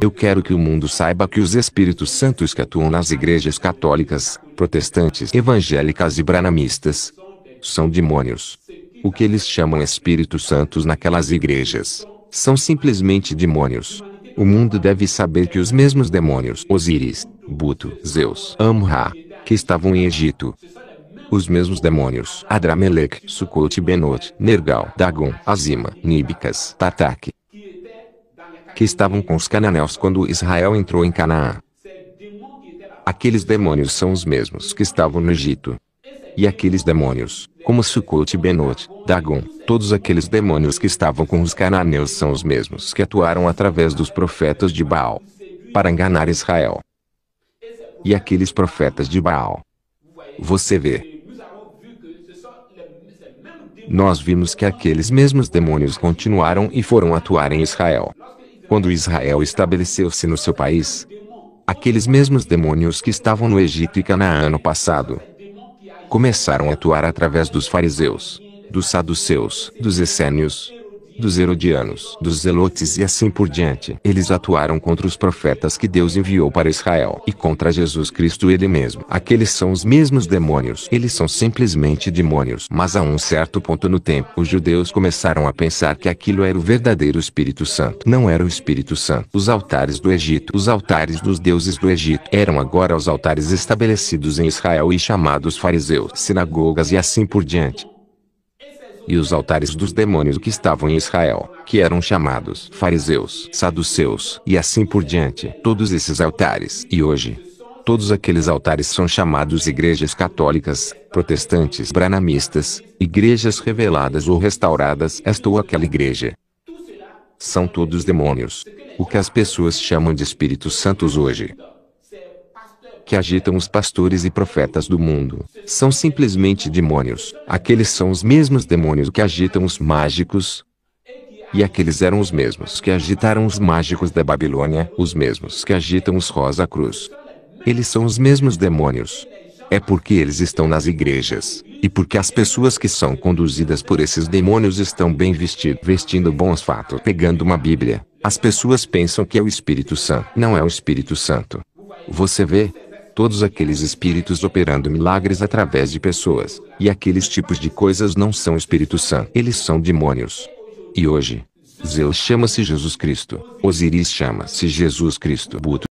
Eu quero que o mundo saiba que os Espíritos Santos que atuam nas igrejas católicas, protestantes, evangélicas e branamistas são demônios. O que eles chamam Espíritos Santos naquelas igrejas são simplesmente demônios. O mundo deve saber que os mesmos demônios, Osíris, Buto, Zeus, Amra, que estavam em Egito, os mesmos demônios, Adramelech, Sukkot Benot, Nergal, Dagon, Azima, Níbicas, Tatak, que estavam com os cananeus quando Israel entrou em Canaã. Aqueles demônios são os mesmos que estavam no Egito. E aqueles demônios, como Sukkot e Benot, Dagon, todos aqueles demônios que estavam com os cananeus são os mesmos que atuaram através dos profetas de Baal para enganar Israel. E aqueles profetas de Baal. Você vê. Nós vimos que aqueles mesmos demônios continuaram e foram atuar em Israel. Quando Israel estabeleceu-se no seu país, aqueles mesmos demônios que estavam no Egito e Canaã no passado começaram a atuar através dos fariseus, dos saduceus, dos essênios, dos Herodianos, dos Zelotes e assim por diante. Eles atuaram contra os profetas que Deus enviou para Israel e contra Jesus Cristo ele mesmo. Aqueles são os mesmos demônios. Eles são simplesmente demônios. Mas a um certo ponto no tempo, os judeus começaram a pensar que aquilo era o verdadeiro Espírito Santo. Não era o Espírito Santo. Os altares do Egito, os altares dos deuses do Egito, eram agora os altares estabelecidos em Israel e chamados fariseus, sinagogas e assim por diante e os altares dos demônios que estavam em Israel, que eram chamados fariseus, saduceus e assim por diante. Todos esses altares. E hoje, todos aqueles altares são chamados igrejas católicas, protestantes, branamistas, igrejas reveladas ou restauradas, esta ou aquela igreja. São todos demônios. O que as pessoas chamam de espíritos santos hoje que agitam os pastores e profetas do mundo. São simplesmente demônios. Aqueles são os mesmos demônios que agitam os mágicos. E aqueles eram os mesmos que agitaram os mágicos da Babilônia, os mesmos que agitam os Rosa Cruz. Eles são os mesmos demônios. É porque eles estão nas igrejas, e porque as pessoas que são conduzidas por esses demônios estão bem vestidas, vestindo bons fatos, pegando uma Bíblia. As pessoas pensam que é o Espírito Santo. Não é o Espírito Santo. Você vê, todos aqueles espíritos operando milagres através de pessoas, e aqueles tipos de coisas não são Espírito Santo, eles são demônios. E hoje, Zeus chama-se Jesus Cristo, Osiris chama-se Jesus Cristo, Buto